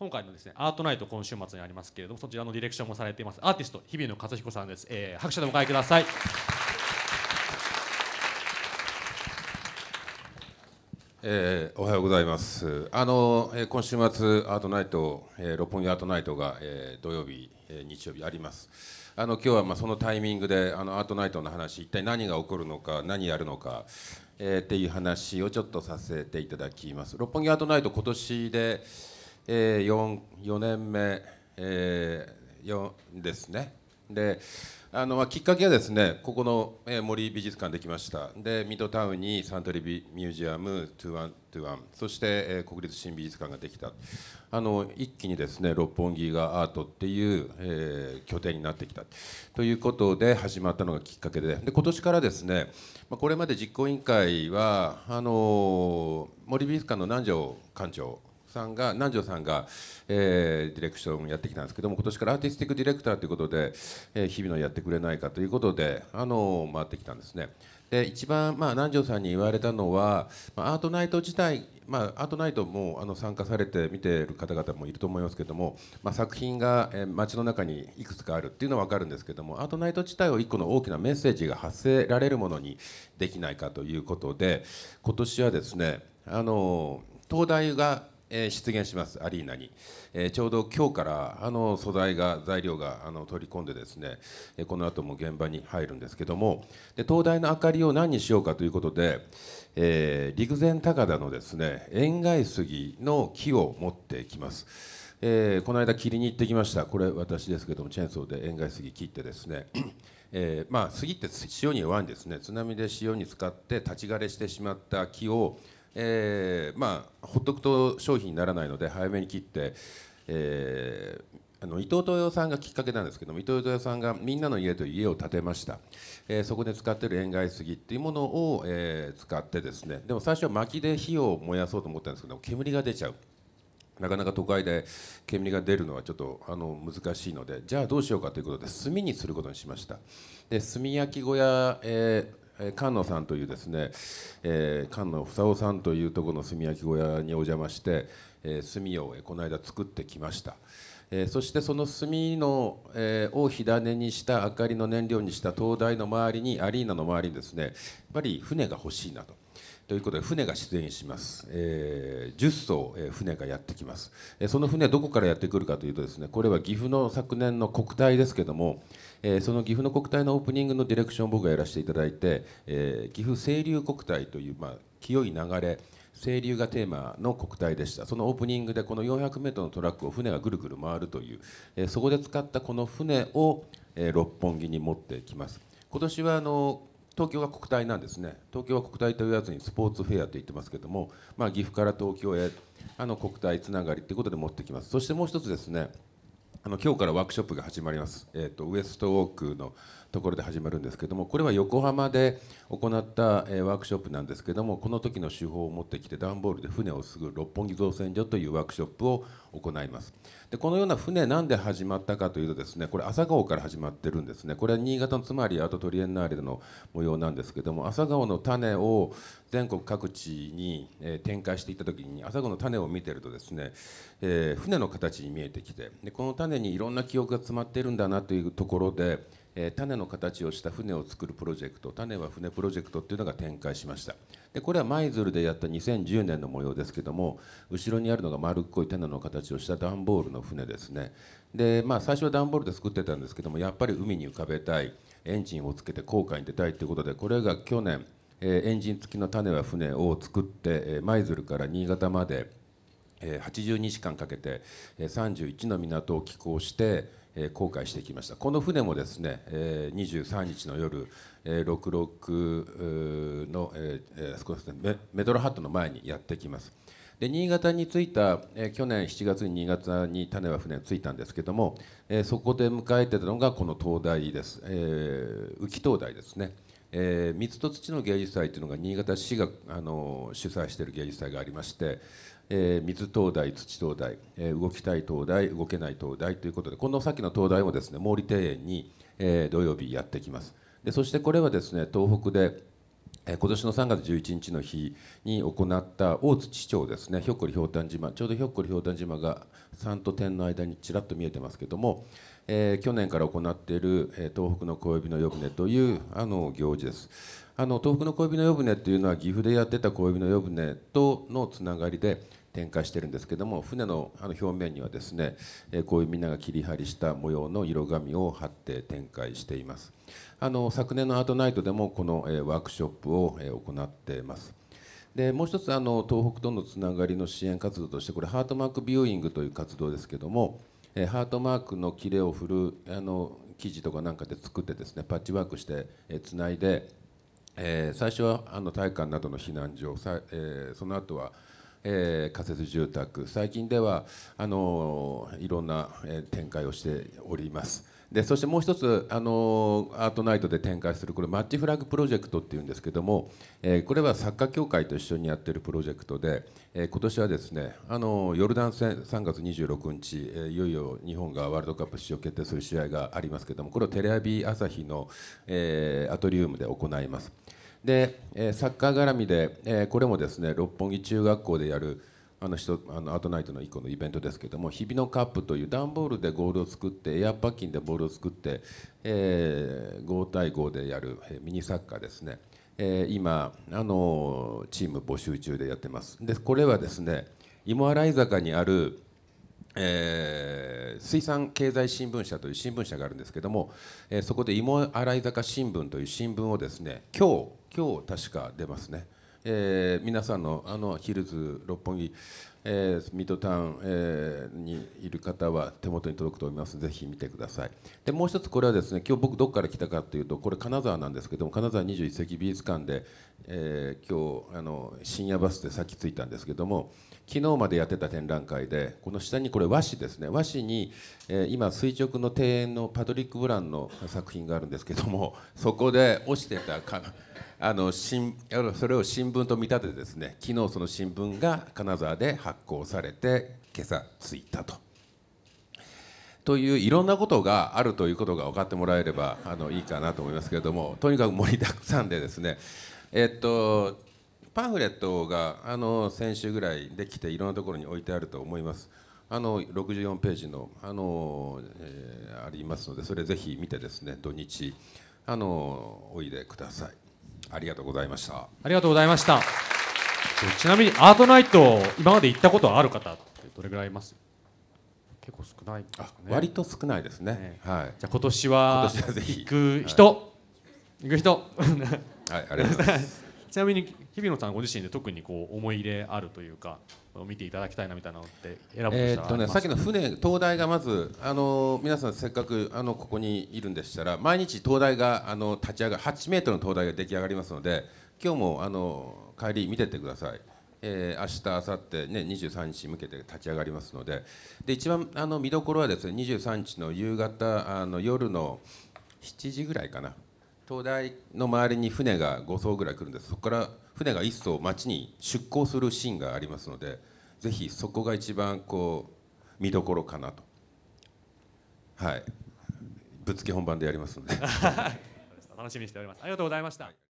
今回のですねアートナイト今週末にありますけれどもそちらのディレクションもされていますアーティスト日比野勝彦さんです、えー、拍手でお迎えください えー、おはようございますあの、えー、今週末アートナイト、えー、六本木アートナイトが、えー、土曜日、えー、日曜日ありますあの今日はまあそのタイミングであのアートナイトの話一体何が起こるのか何やるのか、えー、っていう話をちょっとさせていただきます六本木アートナイト今年でえー、4, 4年目、えー、4ですね。であのきっかけはですねここの、えー、森美術館できましたでミッドタウンにサントリーミュージアム2121そして、えー、国立新美術館ができたあの一気にですね六本木がアートっていう、えー、拠点になってきたということで始まったのがきっかけでで今年からですね、まあ、これまで実行委員会はあの森美術館の南條館長さんが南條さんが、えー、ディレクションやってきたんですけども今年からアーティスティックディレクターということで、えー、日々のやってくれないかということで、あのー、回ってきたんですね。で一番、まあ、南條さんに言われたのは、まあ、アートナイト自体、まあ、アートナイトもあの参加されて見ている方々もいると思いますけども、まあ、作品が、えー、街の中にいくつかあるっていうのは分かるんですけどもアートナイト自体を1個の大きなメッセージが発せられるものにできないかということで今年はですねあの東大がえ出現しますアリーナに、えー、ちょうど今日からあの素材が材料があの取り込んでですね、えこの後も現場に入るんですけどもで灯台の明かりを何にしようかということで、えー、陸前高田のですね塩害杉の木を持ってきます。えー、この間切りに行ってきましたこれ私ですけどもチェーンソーで塩害杉切ってですねえー、まあ杉って塩に弱いんですね津波で塩に使って立ち枯れしてしまった木をえー、まあほっとくと商品にならないので早めに切って、えー、あの伊藤豊さんがきっかけなんですけども伊藤豊さんが「みんなの家」という家を建てました、えー、そこで使ってる塩害杉っていうものを、え使ってですねでも最初は薪で火を燃やそうと思ったんですけど煙が出ちゃう。なかなか都会で煙が出るのはちょっとあの難しいのでじゃあどうしようかということで炭にすることにしましたで炭焼き小屋、えーえ菅野さんというですね、えー、菅野房夫さんというとこの炭焼き小屋にお邪魔して、えー、炭をこの間作ってきました、えー、そしてその炭の、えー、を火種にした明かりの燃料にした灯台の周りにアリーナの周りにですねやっぱり船が欲しいなと。ということで船が出演します、えー、10艘、えー、船がやってきます、えー、その船どこからやってくるかというとですねこれは岐阜の昨年の国体ですけども、えー、その岐阜の国体のオープニングのディレクションを僕がやらせていただいて、えー、岐阜清流国体という、まあ、清い流れ清流がテーマの国体でしたそのオープニングでこの 400m のトラックを船がぐるぐる回るという、えー、そこで使ったこの船を、えー、六本木に持ってきます今年はあの東京は国体なんですね東京は国体と言わずにスポーツフェアと言ってますけども、まあ、岐阜から東京へあの国体つながりということで持ってきますそしてもう一つですねあの今日からワークショップが始まります、えーと、ウエストウォークのところで始まるんですけどもこれは横浜で行ったワークショップなんですけどもこの時の手法を持ってきて段ボールで船をすぐ六本木造船所というワークショップを行いますでこのような船なんで始まったかというとですねこれ朝顔から始まってるんですねこれは新潟のつまりアートトリエンナーレの模様なんですけども朝顔の種を全国各地に展開していった時に朝顔の種を見てるとですね、えー、船の形に見えてきてでこの種にいろんな記憶が詰まっているんだなというところでえー、種の形をした船を作るプロジェクト種は船プロジェクトっていうのが展開しましたでこれは舞鶴でやった2010年の模様ですけども後ろにあるのが丸っこい種の形をした段ボールの船ですねでまあ最初は段ボールで作ってたんですけどもやっぱり海に浮かべたいエンジンをつけて航海に出たいということでこれが去年、えー、エンジン付きの種は船を作って舞鶴から新潟まで82時間かけて31の港を寄港して航海してきましたこの船もですね23日の夜66のメドロハットの前にやってきますで新潟に着いた去年7月に新潟に種は船に着いたんですけどもそこで迎えてたのがこの灯台です浮き灯台ですね。えー、水と土の芸術祭というのが新潟市があの主催している芸術祭がありまして、えー、水灯台、土灯台、えー、動きたい灯台、動けない灯台ということで、この先の灯台もですね毛利庭園に、えー、土曜日やってきます。でそしてこれはですね東北で今年の3月11日の日に行った大槌町ですねひょっこりひょうたん島ちょうどひょっこりひょうたん島が山と天の間にちらっと見えてますけども、えー、去年から行っている、え東北の小指の湯船というあの行事です。あの東北の小指の湯船というのは岐阜でやってた小指の湯船とのつながりで展開してるんですけども船のあの表面にはですね、えこういうみんなが切り張りした模様の色紙を貼って展開しています。あの昨年のアートナイトでもこの、えワークショップを、え行っています。でもう一つあの東北とのつながりの支援活動としてこれハートマークビューイングという活動ですけどもえー、ハートマークの切れを振るあの生地とかなんかで作ってですねパッチワークしてつないで、えー、最初はあの体育館などの避難所さ、えー、その後は、えー、仮設住宅最近ではあのいろんな展開をしております。でそしてもう一つあのアートナイトで展開するこれマッチフラッグプロジェクトっていうんですけども、えー、これはサッカー協会と一緒にやってるプロジェクトで、えー、今年はですねあのヨルダン戦3月26日、えー、いよいよ日本がワールドカップ出場決定する試合がありますけどもこれをテレビ朝日の、えー、アトリウムで行いますで、えサッカー絡みで、えー、これもですね六本木中学校でやるあの人あのアートナイトの1個のイベントですけども「日々のカップ」という段ボールでゴールを作ってエアパッキンでボールを作って、えー、5対5でやる、ミニサッカーですね、えー、今あのチーム募集中でやってますでこれはですね芋洗坂にあるえー、水産経済新聞社という新聞社があるんですけども、えー、そこで芋洗坂新聞という新聞をですね今日今日確か出ますね、えー、皆さんのあのヒルズ六本木、えー、ミッドタウン、えー、にいる方は手元に届くと思いますぜひ見てくださいでもう一つこれはですね今日僕どこから来たかというとこれ金沢なんですけども金沢21世紀美術館で、えー、今日あの深夜バスでさっき着いたんですけども昨日までやってた展覧会でこの下にこれ和紙ですね和紙に、えー、今垂直の庭園のパトリック・ブランの作品があるんですけども そこで落ちてたかあのそれを新聞と見立ててですね昨日その新聞が金沢で発行されて今朝着いたと。といういろんなことがあるということが分かってもらえればあのいいかなと思いますけれどもとにかく盛りだくさんでですねえっとパンフレットがあの先週ぐらいできていろんなところに置いてあると思います。あの64ページのあの、えー、ありますのでそれぜひ見てですね土日あのおいでください。ありがとうございました。ありがとうございました。ちなみにアートナイト今まで行ったことある方ってどれぐらいいます？結構少ないですかね。割と少ないですね。ねはい。じゃあ今年はぜひ行く人、はい、行く人。はい、ありがとうございます。ちなみに日比野さんご自身で特にこう思い入れあるというか見ていただきたいなみたいなのって選ぶとしたらえっとね、さっきの船灯台がまずあの皆さんせっかくあのここにいるんでしたら毎日灯台があの立ち上がる8メートルの灯台が出来上がりますので今日もあの帰り見ててください。えー、明日明後日ね23日向けて立ち上がりますのでで一番あの見どころはですね23日の夕方あの夜の7時ぐらいかな灯台の周りに船が5艘ぐらい来るんですそこから船が1艘町に出港するシーンがありますのでぜひそこが一番こう見どころかなとはいぶっつけ本番でやりますので 楽しみにしておりますありがとうございました、はい